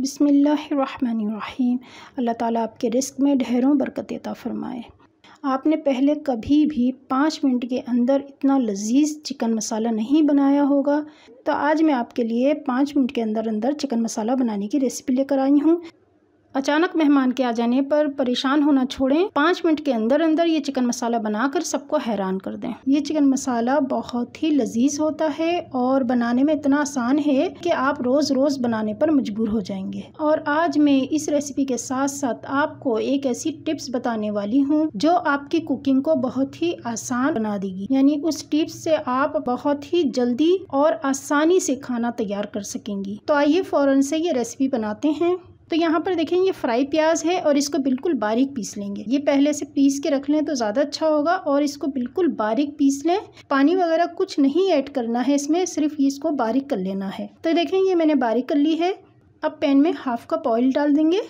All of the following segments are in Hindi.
बिसमीम अल्लाह ताला आपके रिस्क में ढेरों बरकत अता फ़रमाए आपने पहले कभी भी पाँच मिनट के अंदर इतना लजीज चिकन मसाला नहीं बनाया होगा तो आज मैं आपके लिए पाँच मिनट के अंदर अंदर चिकन मसाला बनाने की रेसिपी लेकर आई हूँ अचानक मेहमान के आ जाने पर परेशान होना छोड़ें पाँच मिनट के अंदर अंदर ये चिकन मसाला बनाकर सबको हैरान कर दें ये चिकन मसाला बहुत ही लजीज होता है और बनाने में इतना आसान है कि आप रोज़ रोज़ बनाने पर मजबूर हो जाएंगे और आज मैं इस रेसिपी के साथ साथ आपको एक ऐसी टिप्स बताने वाली हूँ जो आपकी कुकिंग को बहुत ही आसान बना देगी यानी उस टिप्स से आप बहुत ही जल्दी और आसानी से खाना तैयार कर सकेंगी तो आइए फ़ौरन से ये रेसिपी बनाते हैं तो यहाँ पर देखें ये फ्राई प्याज है और इसको बिल्कुल बारीक पीस लेंगे ये पहले से पीस के रख लें तो ज़्यादा अच्छा होगा और इसको बिल्कुल बारीक पीस लें पानी वगैरह कुछ नहीं ऐड करना है इसमें सिर्फ इसको बारीक कर लेना है तो देखें ये मैंने बारीक कर ली है अब पैन में हाफ कप ऑयल डाल देंगे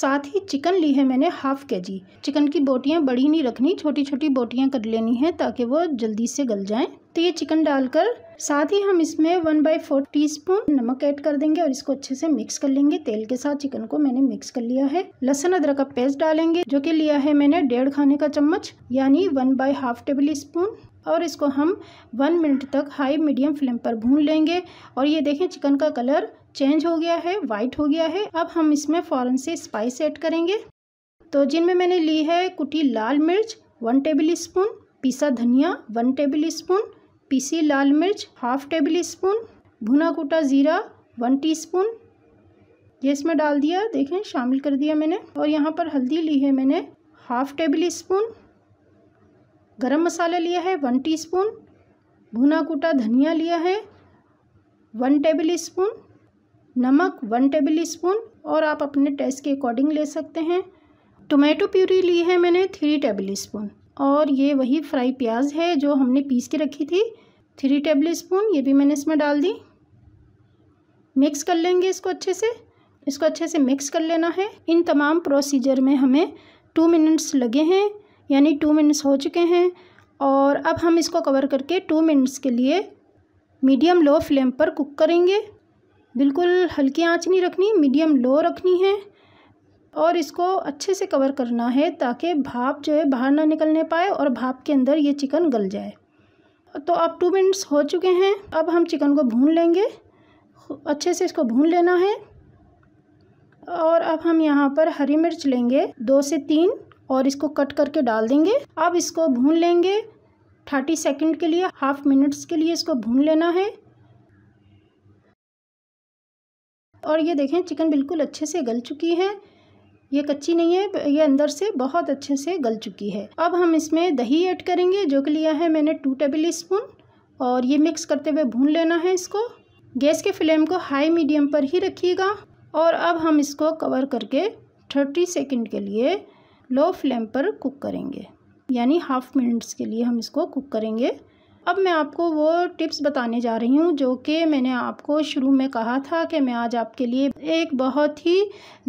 साथ ही चिकन ली है मैंने हाफ़ के जी चिकन की बोटियाँ बड़ी नहीं रखनी छोटी छोटी बोटियाँ कर लेनी है ताकि वो जल्दी से गल जाएँ तो ये चिकन डालकर साथ ही हम इसमें वन बाई फोर टी नमक ऐड कर देंगे और इसको अच्छे से मिक्स कर लेंगे तेल के साथ चिकन को मैंने मिक्स कर लिया है लहसुन अदरक का पेस्ट डालेंगे जो कि लिया है मैंने डेढ़ खाने का चम्मच यानी one by half table spoon और इसको हम वन मिनट तक हाई मीडियम फ्लेम पर भून लेंगे और ये देखें चिकन का कलर चेंज हो गया है वाइट हो गया है अब हम इसमें फ़ौरन से स्पाइस ऐड करेंगे तो जिनमें मैंने ली है कुटी लाल मिर्च वन टेबल स्पून पीसा धनिया वन टेबल स्पून पीसी लाल मिर्च हाफ टेबल स्पून भुना कोटा ज़ीरा वन टी स्पून ये इसमें डाल दिया देखें शामिल कर दिया मैंने और यहाँ पर हल्दी ली है मैंने हाफ टेबल स्पून गरम मसाला लिया है वन टीस्पून भुना कोटा धनिया लिया है वन टेबल स्पून नमक वन टेबल स्पून और आप अपने टेस्ट के अकॉर्डिंग ले सकते हैं टोमेटो प्यूरी ली है मैंने थ्री टेबल स्पून और ये वही फ्राई प्याज है जो हमने पीस के रखी थी थ्री टेबल स्पून ये भी मैंने इसमें डाल दी मिक्स कर लेंगे इसको अच्छे से इसको अच्छे से मिक्स कर लेना है इन तमाम प्रोसीजर में हमें टू मिनट्स लगे हैं यानी टू मिनट्स हो चुके हैं और अब हम इसको कवर करके टू मिनट्स के लिए मीडियम लो फ्लेम पर कुक करेंगे बिल्कुल हल्की आंच नहीं रखनी मीडियम लो रखनी है और इसको अच्छे से कवर करना है ताकि भाप जो है बाहर ना निकलने पाए और भाप के अंदर ये चिकन गल जाए तो अब टू मिनट्स हो चुके हैं अब हम चिकन को भून लेंगे अच्छे से इसको भून लेना है और अब हम यहाँ पर हरी मिर्च लेंगे दो से तीन और इसको कट करके डाल देंगे अब इसको भून लेंगे थर्टी सेकेंड के लिए हाफ मिनट्स के लिए इसको भून लेना है और ये देखें चिकन बिल्कुल अच्छे से गल चुकी है ये कच्ची नहीं है ये अंदर से बहुत अच्छे से गल चुकी है अब हम इसमें दही ऐड करेंगे जो कि लिया है मैंने टू टेबल स्पून और ये मिक्स करते हुए भून लेना है इसको गैस के फ्लेम को हाई मीडियम पर ही रखिएगा और अब हम इसको कवर करके थर्टी सेकेंड के लिए लो फ्लेम पर कुक करेंगे यानी हाफ मिनट्स के लिए हम इसको कुक करेंगे अब मैं आपको वो टिप्स बताने जा रही हूँ जो कि मैंने आपको शुरू में कहा था कि मैं आज आपके लिए एक बहुत ही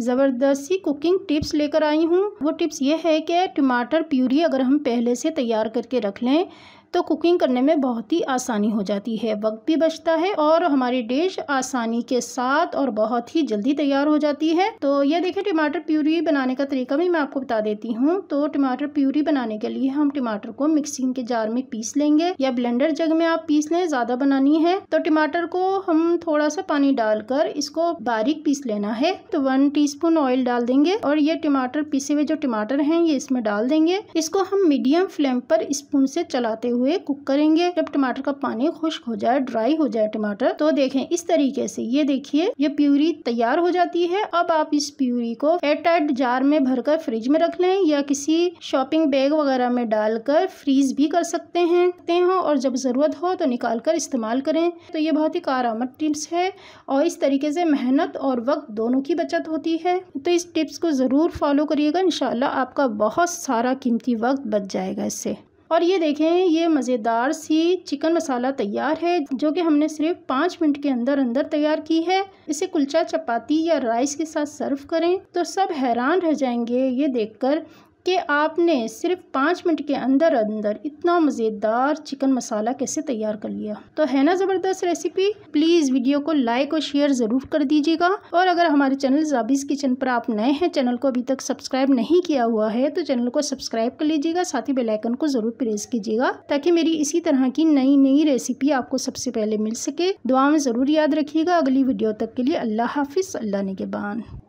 ज़बरदस्त सी कुकिंग टिप्स लेकर आई हूँ वो टिप्स ये है कि टमाटर प्यूरी अगर हम पहले से तैयार करके रख लें तो कुकिंग करने में बहुत ही आसानी हो जाती है वक्त भी बचता है और हमारी डिश आसानी के साथ और बहुत ही जल्दी तैयार हो जाती है तो ये देखिए टमाटर प्यूरी बनाने का तरीका भी मैं आपको बता देती हूँ तो टमाटर प्यूरी बनाने के लिए हम टमाटर को मिक्सिंग के जार में पीस लेंगे या ब्लेंडर जग में आप पीस लें ज़्यादा बनानी है तो टमाटर को हम थोड़ा सा पानी डालकर इसको बारीक पीस लेना है तो वन टी ऑयल डाल देंगे और ये टमाटर पीसे हुए जो टमाटर है ये इसमें डाल देंगे इसको हम मीडियम फ्लेम पर स्पून से चलाते हुए हुए कुक करेंगे जब टमाटर का पानी खुश्क हो जाए ड्राई हो जाए टमाटर तो देखें इस तरीके से ये देखिए ये प्यूरी तैयार हो जाती है अब आप इस प्यूरी को एयरटाइट जार में भरकर फ्रिज में रख लें या किसी शॉपिंग बैग वगैरह में डालकर फ्रीज भी कर सकते हैं हो और जब ज़रूरत हो तो निकाल कर इस्तेमाल करें तो ये बहुत ही आमद टिप्स है और इस तरीके से मेहनत और वक्त दोनों की बचत होती है तो इस टिप्स को ज़रूर फॉलो करिएगा इन आपका बहुत सारा कीमती वक्त बच जाएगा इससे और ये देखें ये मज़ेदार सी चिकन मसाला तैयार है जो कि हमने सिर्फ पाँच मिनट के अंदर अंदर तैयार की है इसे कुलचा चपाती या राइस के साथ सर्व करें तो सब हैरान रह जाएंगे ये देखकर कि आपने सिर्फ पाँच मिनट के अंदर अंदर इतना मज़ेदार चिकन मसाला कैसे तैयार कर लिया तो है ना ज़बरदस्त रेसिपी प्लीज़ वीडियो को लाइक और शेयर ज़रूर कर दीजिएगा और अगर हमारे चैनल जाबिस किचन पर आप नए हैं चैनल को अभी तक सब्सक्राइब नहीं किया हुआ है तो चैनल को सब्सक्राइब कर लीजिएगा साथ ही बेलाइकन को ज़रूर प्रेस कीजिएगा ताकि मेरी इसी तरह की नई नई रेसिपी आपको सबसे पहले मिल सके दुआ में ज़रूर याद रखिएगा अगली वीडियो तक के लिए अल्लाह हाफिज़ अल्लाह ने के